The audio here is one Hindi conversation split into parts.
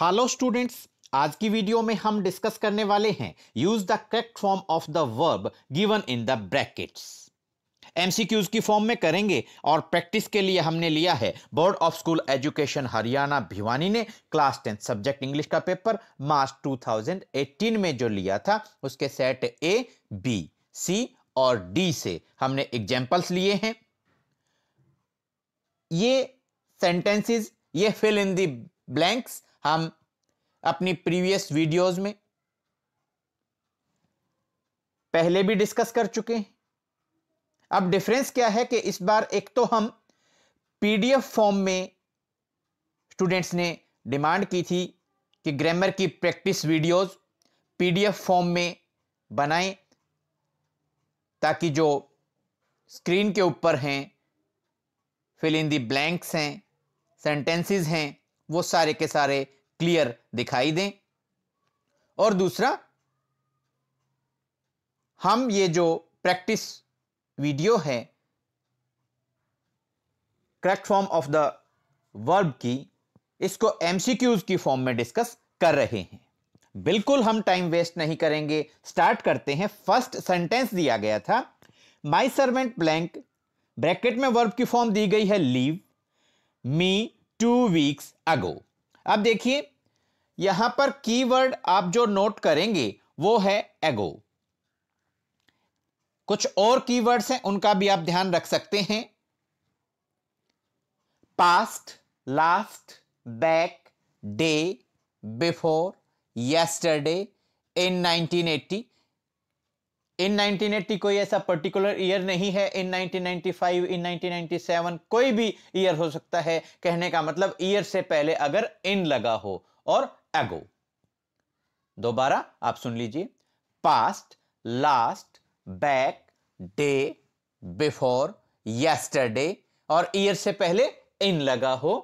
हेलो स्टूडेंट्स आज की वीडियो में हम डिस्कस करने वाले हैं use the correct form of the verb given in the brackets MCQs की फॉर्म में करेंगे और प्रैक्टिस के लिए हमने लिया है board of school education Haryana Bhiwani ने क्लास टेंथ सब्जेक्ट इंग्लिश का पेपर मार्च 2018 में जो लिया था उसके सेट ए बी सी और डी से हमने एग्जाम्पल्स लिए हैं ये सेंटेंसेस ये फिल इन द ब्लैंक्स हम अपनी प्रीवियस वीडियोस में पहले भी डिस्कस कर चुके हैं अब डिफरेंस क्या है कि इस बार एक तो हम पीडीएफ फॉर्म में स्टूडेंट्स ने डिमांड की थी कि ग्रामर की प्रैक्टिस वीडियोस पीडीएफ फॉर्म में बनाएं ताकि जो स्क्रीन के ऊपर हैं फिल इन दी ब्लैंक्स हैं सेंटेंसेस हैं वो सारे के सारे क्लियर दिखाई दें और दूसरा हम ये जो प्रैक्टिस वीडियो है correct form of the verb की इसको एमसीक्यूज की फॉर्म में डिस्कस कर रहे हैं बिल्कुल हम टाइम वेस्ट नहीं करेंगे स्टार्ट करते हैं फर्स्ट सेंटेंस दिया गया था माई सर्वेंट ब्लैंक ब्रैकेट में वर्ब की फॉर्म दी गई है leave me two weeks ago अब देखिए यहां पर कीवर्ड आप जो नोट करेंगे वो है एगो कुछ और कीवर्ड्स हैं उनका भी आप ध्यान रख सकते हैं past last back day before yesterday in 1980 in 1980 कोई ऐसा पर्टिकुलर ईयर नहीं है इन 1995 इन 1997 कोई भी ईयर हो सकता है कहने का मतलब ईयर से पहले अगर इन लगा हो और एगो दोबारा आप सुन लीजिए past last back day before yesterday और ईयर से पहले इन लगा हो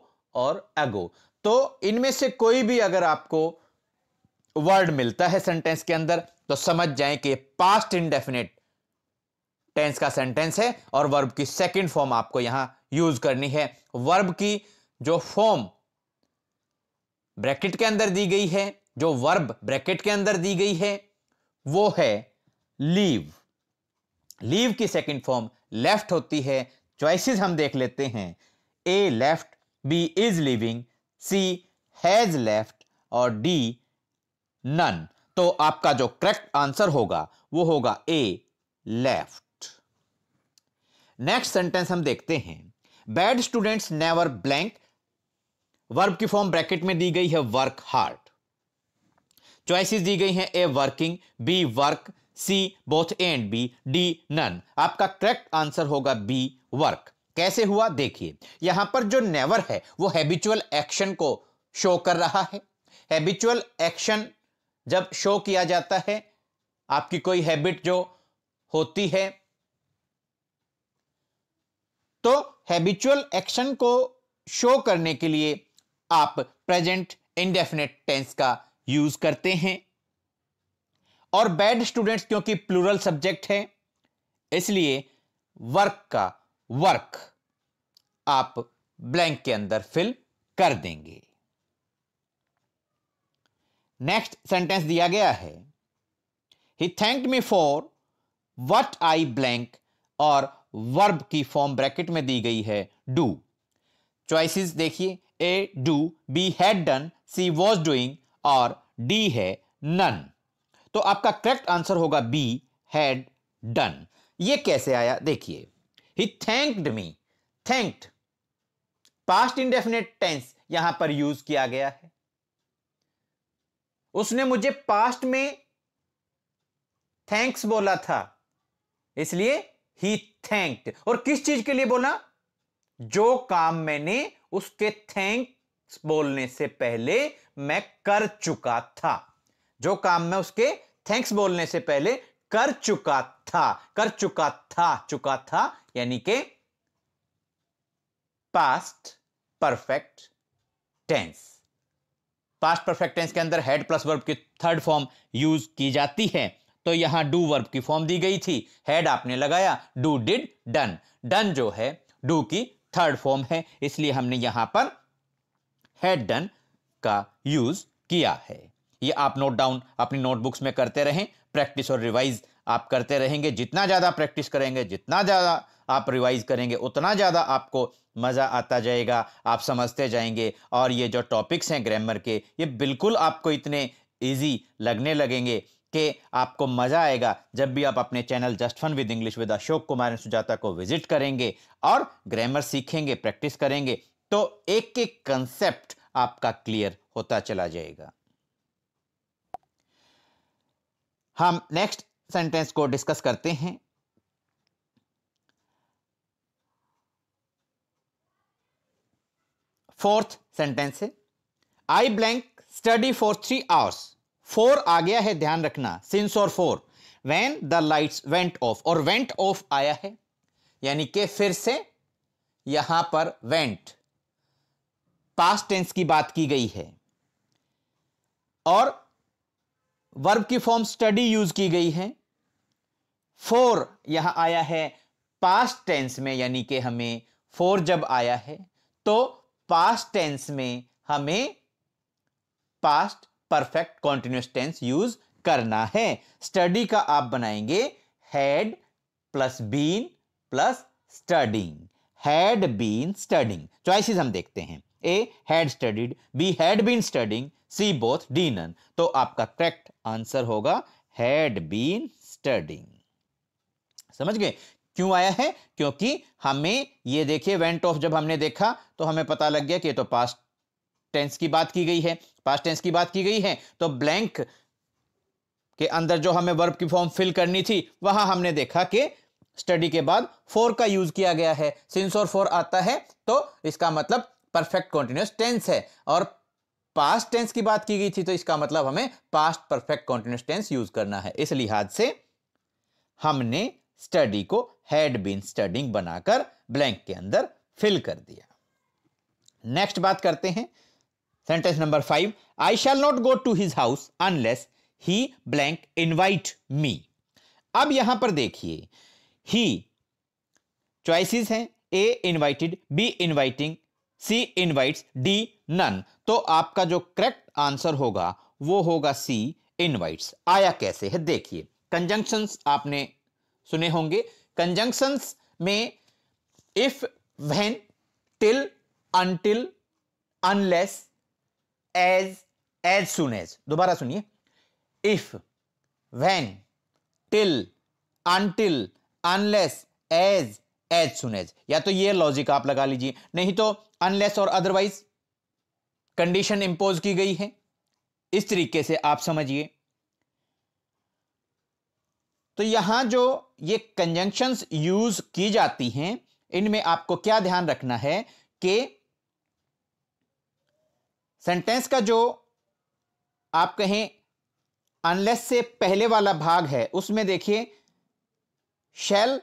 और एगो तो इनमें से कोई भी अगर आपको वर्ड मिलता है सेंटेंस के अंदर तो समझ जाए कि पास्ट इनडेफिनेट टेंस का सेंटेंस है और वर्ब की सेकंड फॉर्म आपको यहां यूज करनी है वर्ब की जो फॉर्म ब्रैकेट के अंदर दी गई है जो वर्ब ब्रैकेट के अंदर दी गई है वो है लीव लीव की सेकंड फॉर्म लेफ्ट होती है चॉइसेस हम देख लेते हैं A left B is leaving C has left और डी नन तो आपका जो करेक्ट आंसर होगा वो होगा ए लेफ्ट नेक्स्ट सेंटेंस हम देखते हैं bad students never blank verb की फॉर्म ब्रैकेट में दी गई है वर्क हार्ड चॉइसेस दी गई हैं A working B work C both A and B D none आपका करेक्ट आंसर होगा बी वर्क कैसे हुआ देखिए यहां पर जो नेवर है वो हैबिचुअल एक्शन को शो कर रहा है हैबिचुअल एक्शन जब शो किया जाता है आपकी कोई हैबिट जो होती है तो हैबिचुअल एक्शन को शो करने के लिए आप प्रेजेंट इंडेफिनेट टेंस का यूज करते हैं और बैड स्टूडेंट्स क्योंकि प्लूरल सब्जेक्ट है इसलिए वर्क का वर्क आप ब्लैंक के अंदर फिल कर देंगे नेक्स्ट सेंटेंस दिया गया है he thanked me for what I blank और वर्ब की फॉर्म ब्रैकेट में दी गई है डू चॉइसिस देखिए A do B had done C was doing और डी है नन तो आपका करेक्ट आंसर होगा बी हैड डन ये कैसे आया देखिए he thanked me thanked past indefinite tense यहां पर यूज किया गया है उसने मुझे पास्ट में थैंक्स बोला था इसलिए ही थैंक्ड और किस चीज के लिए बोला जो काम मैंने उसके थैंक्स बोलने से पहले मैं कर चुका था जो काम मैं उसके थैंक्स बोलने से पहले कर चुका था कर चुका था चुका था यानी कि past perfect tense past perfect tense के अंदर हेड प्लस वर्ब की थर्ड फॉर्म यूज की जाती है तो यहां डू वर्ब की फॉर्म दी गई थी हेड आपने लगाया डू डिड डन डन जो है डू की थर्ड फॉर्म है इसलिए हमने यहां पर हेड डन का यूज किया है ये आप नोट डाउन अपनी नोटबुक्स में करते रहें प्रैक्टिस और रिवाइज आप करते रहेंगे जितना ज़्यादा प्रैक्टिस करेंगे जितना ज़्यादा आप रिवाइज करेंगे उतना ज़्यादा आपको मज़ा आता जाएगा आप समझते जाएंगे और ये जो टॉपिक्स हैं ग्रामर के ये बिल्कुल आपको इतने ईजी लगने लगेंगे कि आपको मज़ा आएगा जब भी आप अपने channel just fun with English with Ashok Kumar Sujata को विजिट करेंगे और ग्रामर सीखेंगे प्रैक्टिस करेंगे तो एक एक कंसेप्ट आपका क्लियर होता चला जाएगा हम नेक्स्ट सेंटेंस को डिस्कस करते हैं फोर्थ सेंटेंस है I blank study for three hours for आ गया है ध्यान रखना सिंस और for when the lights went off और वेंट ऑफ आया है यानी कि फिर से यहां पर वेंट पास्ट टेंस की बात की गई है और वर्ब की फॉर्म स्टडी यूज की गई है फोर यहां आया है पास्ट टेंस में यानी कि हमें फोर जब आया है तो पास्ट टेंस में हमें past perfect continuous tense use करना है स्टडी का आप बनाएंगे had plus been plus studying had been studying choices हम देखते हैं A had studied B had been studying C both D none तो आपका करेक्ट आंसर होगा हैड बीन स्टडिंग समझ गए क्यों आया है क्योंकि हमें ये देखिए वेंट ऑफ जब हमने देखा तो हमें पता लग गया कि ये तो पास्ट टेंस की बात की गई है पास्ट टेंस की बात की गई है तो ब्लैंक के अंदर जो हमें वर्ब की फॉर्म फिल करनी थी वहां हमने देखा कि स्टडी के बाद फोर का यूज किया गया है सिंस और फोर आता है तो इसका मतलब परफेक्ट कॉन्टिन्यूस टेंस है और पास्ट टेंस की बात की गई थी तो इसका मतलब हमें past perfect continuous tense use करना है इस लिहाज से हमने स्टडी को हैड बीन स्टडिंग बनाकर ब्लैंक के अंदर फिल कर दिया नेक्स्ट बात करते हैं sentence number five I shall not go to his house unless he blank invite me अब यहां पर देखिए ही चॉइसेस हैं A invited B inviting C invites D none तो आपका जो करेक्ट आंसर होगा वो होगा सी इनवाइट्स आया कैसे है देखिए कंजंक्शंस आपने सुने होंगे कंजंक्शंस में if when till until unless as as soon as दोबारा सुनिए if when till until unless as as soon as या तो ये लॉजिक आप लगा लीजिए नहीं तो अनलेस और अदरवाइज कंडीशन इंपोज की गई है इस तरीके से आप समझिए तो यहां जो ये कंजंक्शंस यूज की जाती हैं इनमें आपको क्या ध्यान रखना है कि सेंटेंस का जो आप कहें अनलेस से पहले वाला भाग है उसमें देखिए शेल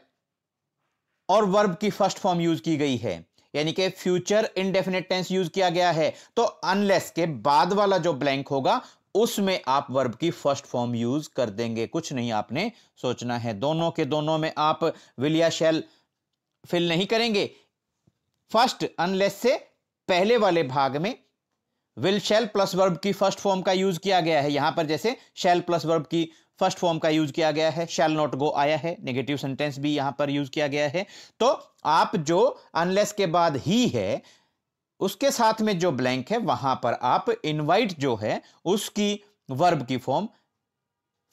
और वर्ब की फर्स्ट फॉर्म यूज की गई है यानी कि फ्यूचर इनडेफिनेट टेंस यूज किया गया है तो अनलेस के बाद वाला जो ब्लैंक होगा उसमें आप वर्ब की फर्स्ट फॉर्म यूज कर देंगे कुछ नहीं आपने सोचना है दोनों के दोनों में आप विलिया शैल फिल नहीं करेंगे फर्स्ट अनलेस से पहले वाले भाग में विल शैल प्लस वर्ब की फर्स्ट फॉर्म का यूज किया गया है यहां पर जैसे शैल प्लस वर्ब की फर्स्ट फॉर्म का यूज किया गया है शैल नॉट गो आया है नेगेटिव सेंटेंस भी यहां पर यूज किया गया है तो आप जो अनलेस के बाद ही है उसके साथ में जो ब्लैंक है वहां पर आप इनवाइट जो है उसकी वर्ब की फॉर्म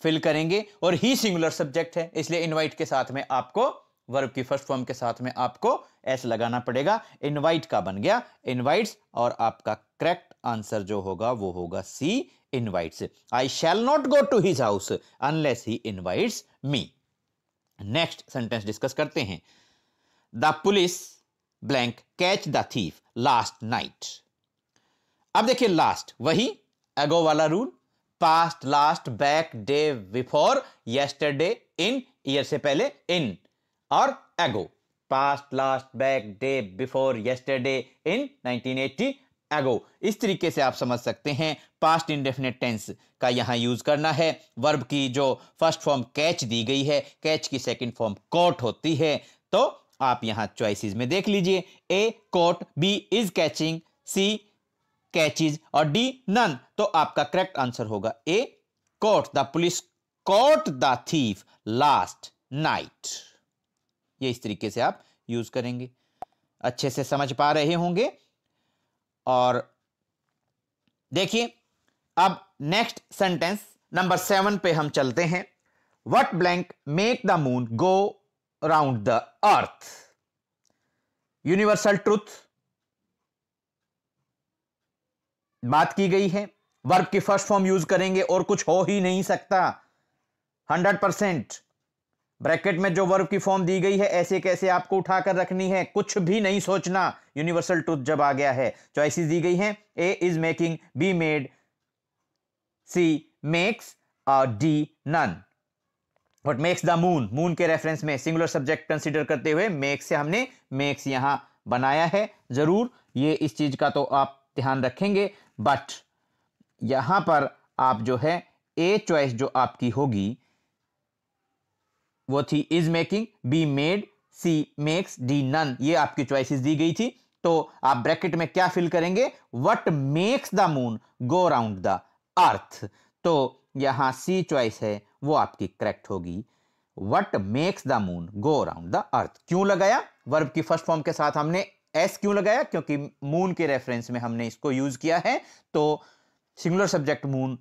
फिल करेंगे और ही सिंगुलर सब्जेक्ट है इसलिए इनवाइट के साथ में आपको वर्ब की फर्स्ट फॉर्म के साथ में आपको एस लगाना पड़ेगा इनवाइट का बन गया इनवाइट्स और आपका करेक्ट आंसर जो होगा वो होगा C invites I shall not go to his house unless he invites me next sentence discuss करते हैं the police blank catch the thief last night अब देखिए लास्ट वही एगो वाला rule past last back day before yesterday in year से पहले इन और ago past last back day before yesterday in 1980 ago इस तरीके से आप समझ सकते हैं पास्ट इंडेफिनेट टेंस का यहां यूज करना है वर्ब की जो फर्स्ट फॉर्म कैच दी गई है कैच की सेकंड फॉर्म कॉट होती है तो आप यहां चॉइसेस में देख लीजिए A caught B is catching C catches और डी नन तो आपका करेक्ट आंसर होगा A caught the police caught the thief last night ये इस तरीके से आप यूज करेंगे अच्छे से समझ पा रहे होंगे और देखिए अब नेक्स्ट सेंटेंस नंबर सेवन पे हम चलते हैं what blank make the moon go round the earth. Universal truth बात की गई है वर्ब की फर्स्ट फॉर्म यूज करेंगे और कुछ हो ही नहीं सकता हंड्रेड परसेंट ब्रैकेट में जो वर्ब की फॉर्म दी गई है ऐसे कैसे आपको उठाकर रखनी है कुछ भी नहीं सोचना यूनिवर्सल ट्रूथ जब आ गया है चॉइसेस तो दी गई हैं A is making B made C makes और D none what makes the moon moon के रेफरेंस में सिंगुलर सब्जेक्ट कंसिडर करते हुए मेक्स से हमने मेक्स यहाँ बनाया है ज़रूर ये इस चीज़ का तो आप ध्यान रखेंगे बट यहां पर आप जो है ए चॉइस जो आपकी होगी वो थी is making B made C makes D none ये आपकी चॉइसेस दी गई थी तो आप ब्रैकेट में क्या फिल करेंगे what makes the moon go round the earth तो यहाँ सी चॉइस है वो आपकी करेक्ट होगी what makes the moon go around the earth क्यों लगाया वर्ब की फर्स्ट फॉर्म के साथ हमने एस क्यों लगाया क्योंकि मून के रेफरेंस में हमने इसको यूज किया है तो सिंगुलर सब्जेक्ट मून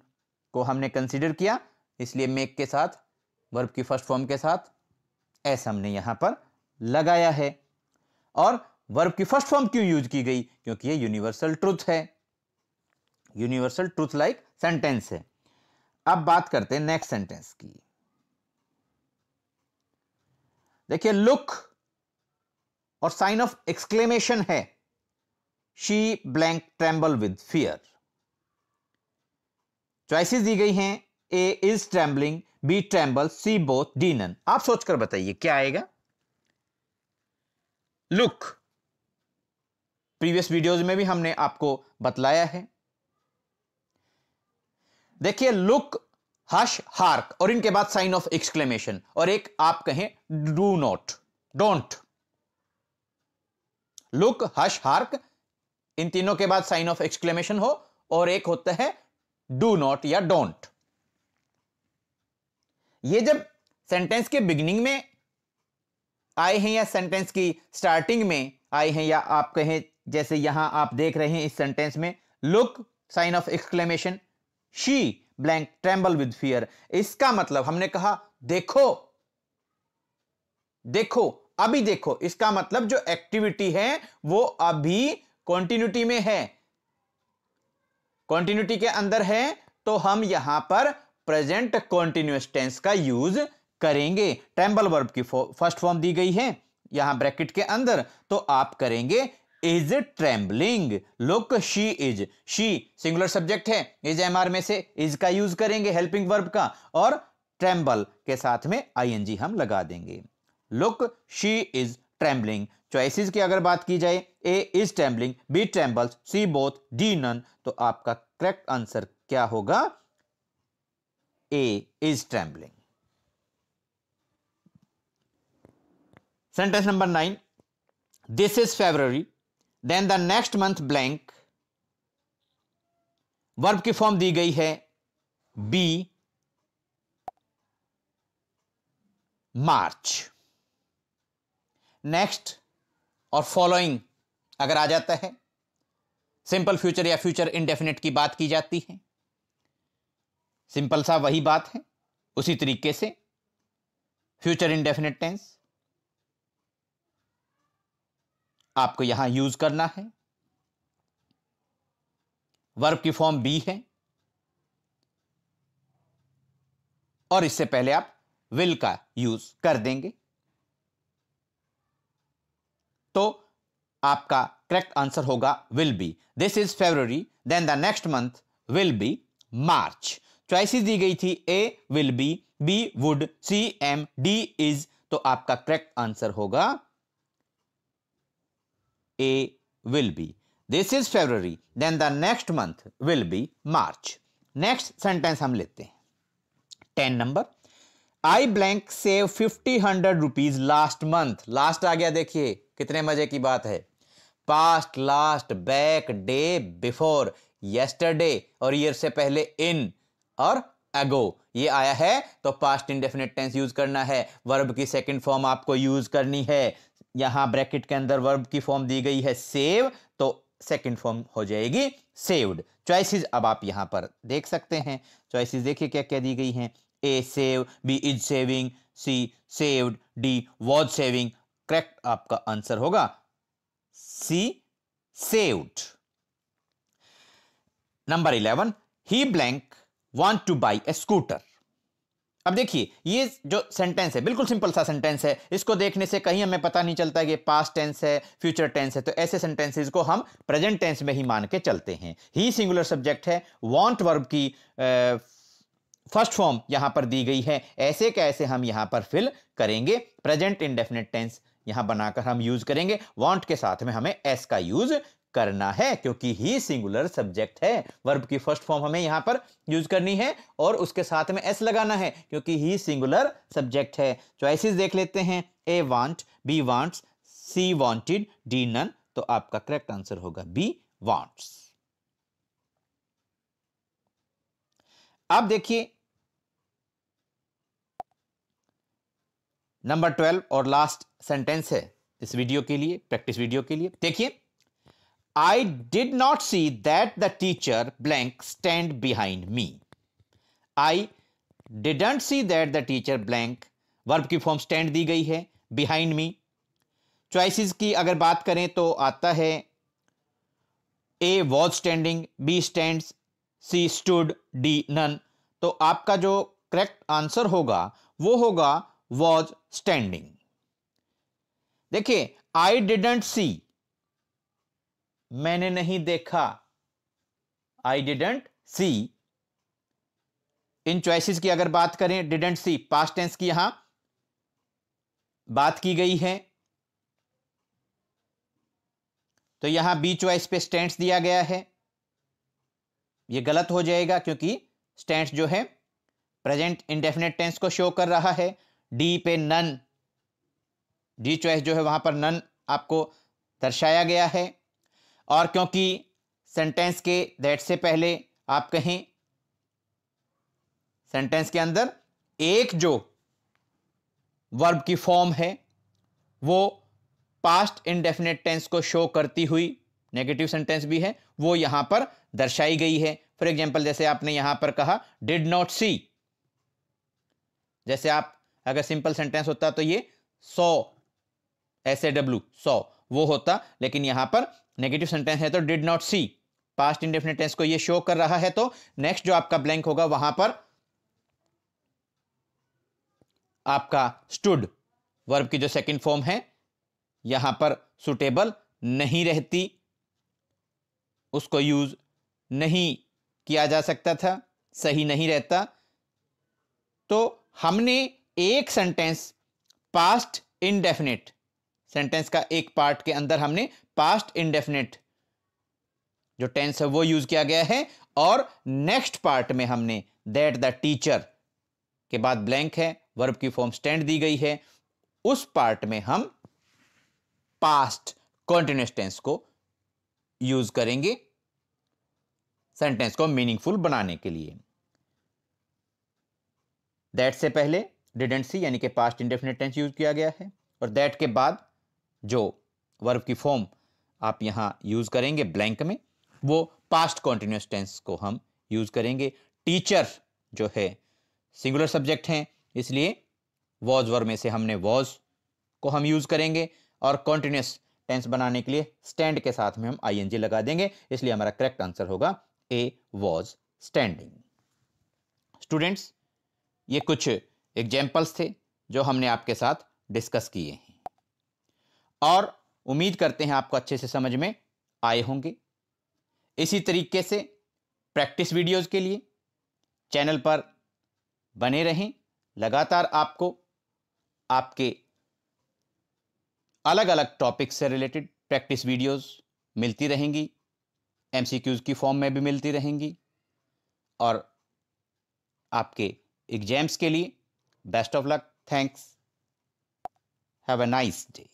को हमने कंसिडर किया इसलिए मेक के साथ वर्ब की फर्स्ट फॉर्म के साथ एस हमने यहां पर लगाया है और वर्ब की फर्स्ट फॉर्म क्यों यूज की गई क्योंकि ये यूनिवर्सल ट्रूथ है यूनिवर्सल ट्रूथ लाइक सेंटेंस है अब बात करते हैं नेक्स्ट सेंटेंस की देखिए लुक और साइन ऑफ एक्सक्लेमेशन है she blank tremble with fear choices दी गई हैं A is trembling B tremble C both D none आप सोचकर बताइए क्या आएगा लुक प्रीवियस वीडियोज में भी हमने आपको बतलाया है देखिए लुक हश हार्क और इनके बाद साइन ऑफ एक्सक्लेमेशन और एक आप कहें do not don't look hush hark इन तीनों के बाद साइन ऑफ एक्सक्लेमेशन हो और एक होता है डू नॉट या डोंट ये जब सेंटेंस के बिगनिंग में आए हैं या सेंटेंस की स्टार्टिंग में आए हैं या आप कहें जैसे यहां आप देख रहे हैं इस सेंटेंस में look sign of exclamation she blank tremble with fear इसका मतलब हमने कहा देखो देखो अभी देखो इसका मतलब जो एक्टिविटी है वो अभी कॉन्टिन्यूटी में है कॉन्टिन्यूटी के अंदर है तो हम यहां पर प्रेजेंट कॉन्टिन्यूस टेंस का यूज करेंगे ट्रैम्बल वर्ब की फर्स्ट फॉर्म दी गई है यहां ब्रैकेट के अंदर तो आप करेंगे is trembling look she is she singular subject है इज एम आर में से इज का यूज करेंगे हेल्पिंग वर्ब का और ट्रेम्बल के साथ में आई जी हम लगा देंगे look she is trembling choices की अगर बात की जाए A is trembling B trembles C both D none तो आपका करेक्ट आंसर क्या होगा A is trembling sentence number nine this is February then the next month blank verb की फॉर्म दी गई है बी मार्च नेक्स्ट और फॉलोइंग अगर आ जाता है सिंपल फ्यूचर या फ्यूचर इनडेफिनेट की बात की जाती है सिंपल सा वही बात है उसी तरीके से फ्यूचर इनडेफिनेट टेंस आपको यहां यूज करना है वर्ब की फॉर्म बी है और इससे पहले आप विल का यूज कर देंगे तो आपका करेक्ट आंसर होगा will be this is February then the next month will be March choices दी गई थी A will be B would C am D is तो आपका करेक्ट आंसर होगा A will be. This is February. Then the next month will be March. Next sentence हम लेते हैं ten number I blank save fifty hundred rupees last month last आ गया देखिए कितने मजे की बात है past last back day before yesterday और ईयर से पहले इन और अगो ये आया है तो पास्ट इंडेफिनेट टेंस यूज करना है वर्ब की सेकंड फॉर्म आपको यूज करनी है यहां ब्रैकेट के अंदर वर्ब की फॉर्म दी गई है सेव तो सेकंड फॉर्म हो जाएगी सेव्ड चॉइसेस अब आप यहां पर देख सकते हैं चॉइसेस देखिए क्या क्या दी गई हैं A save B is saving C saved D was saving correct आपका आंसर होगा C saved number eleven he blank want to buy a scooter अब देखिए ये जो सेंटेंस है बिल्कुल सिंपल सा सेंटेंस है इसको देखने से कहीं हमें पता नहीं चलता कि पास्ट टेंस है फ्यूचर टेंस है तो ऐसे सेंटेंसेस को हम प्रेजेंट टेंस में ही मान के चलते हैं ही सिंगुलर सब्जेक्ट है वांट वर्ब की फर्स्ट फॉर्म यहां पर दी गई है ऐसे कैसे हम यहां पर फिल करेंगे प्रेजेंट इनडेफिनेट टेंस यहां बनाकर हम यूज करेंगे वॉन्ट के साथ में हमें एस का यूज करना है क्योंकि ही सिंगुलर सब्जेक्ट है वर्ब की फर्स्ट फॉर्म हमें यहां पर यूज करनी है और उसके साथ में एस लगाना है क्योंकि ही सिंगुलर सब्जेक्ट है चॉइसिस देख लेते हैं A want B wants C wanted D none तो आपका करेक्ट आंसर होगा बी वांट्स आप देखिए नंबर ट्वेल्व और लास्ट सेंटेंस है इस वीडियो के लिए प्रैक्टिस वीडियो के लिए देखिए I did not see that the teacher blank stand behind me. I didn't see that the teacher blank verb की form stand दी गई है behind me. Choices की अगर बात करें तो आता है A was standing, B stands, C stood, D none. तो आपका जो करेक्ट आंसर होगा वो होगा was standing. देखिए I didn't see मैंने नहीं देखा I didn't C in choices की अगर बात करें डिडेंट सी पास्ट टेंस की यहां बात की गई है तो यहां बी चॉइस पे स्टैंड दिया गया है यह गलत हो जाएगा क्योंकि स्टैंड जो है प्रेजेंट इंडेफिनेट टेंस को शो कर रहा है डी पे नन डी चॉइस जो है वहां पर नन आपको दर्शाया गया है और क्योंकि सेंटेंस के दैट से पहले आप कहें सेंटेंस के अंदर एक जो वर्ब की फॉर्म है वो पास्ट इनडेफिनेट टेंस को शो करती हुई नेगेटिव सेंटेंस भी है वो यहां पर दर्शाई गई है फॉर एग्जाम्पल जैसे आपने यहां पर कहा डिड नॉट सी जैसे आप अगर सिंपल सेंटेंस होता तो ये सौ एस ए डब्ल्यू सौ वो होता लेकिन यहां पर नेगेटिव सेंटेंस है तो did not see past indefinite tense को ये शो कर रहा है तो नेक्स्ट जो आपका ब्लैंक होगा वहां पर आपका स्टूड वर्ब की जो सेकंड फॉर्म है यहां पर सुटेबल नहीं रहती उसको यूज नहीं किया जा सकता था सही नहीं रहता तो हमने एक सेंटेंस पास्ट इनडेफिनेट सेंटेंस का एक पार्ट के अंदर हमने पास्ट इंडेफिनेट जो टेंस है वो यूज किया गया है और नेक्स्ट पार्ट में हमने दैट द टीचर के बाद ब्लैंक है वर्ब की फॉर्म स्टैंड दी गई है उस पार्ट में हम पास्ट कॉन्टिन्यूस टेंस को यूज करेंगे सेंटेंस को मीनिंगफुल बनाने के लिए दैट से पहले सी यानी कि पास्ट इंडेफिनेट टेंस यूज किया गया है और दैट के बाद जो वर्ब की फॉर्म आप यहाँ यूज़ करेंगे ब्लैंक में वो पास्ट कॉन्टिन्यूस टेंस को हम यूज़ करेंगे टीचर जो है सिंगुलर सब्जेक्ट हैं इसलिए वॉज वर्ब में से हमने वॉज को हम यूज़ करेंगे और कॉन्टिन्यूस टेंस बनाने के लिए स्टैंड के साथ में हम आईएनजी लगा देंगे इसलिए हमारा करेक्ट आंसर होगा ए वॉज स्टैंडिंग स्टूडेंट्स ये कुछ एग्जाम्पल्स थे जो हमने आपके साथ डिस्कस किए हैं और उम्मीद करते हैं आपको अच्छे से समझ में आए होंगे इसी तरीके से प्रैक्टिस वीडियोस के लिए चैनल पर बने रहें लगातार आपको आपके अलग अलग टॉपिक से रिलेटेड प्रैक्टिस वीडियोस मिलती रहेंगी एमसीक्यूज की फॉर्म में भी मिलती रहेंगी और आपके एग्जाम्स के लिए best of luck thanks have a nice day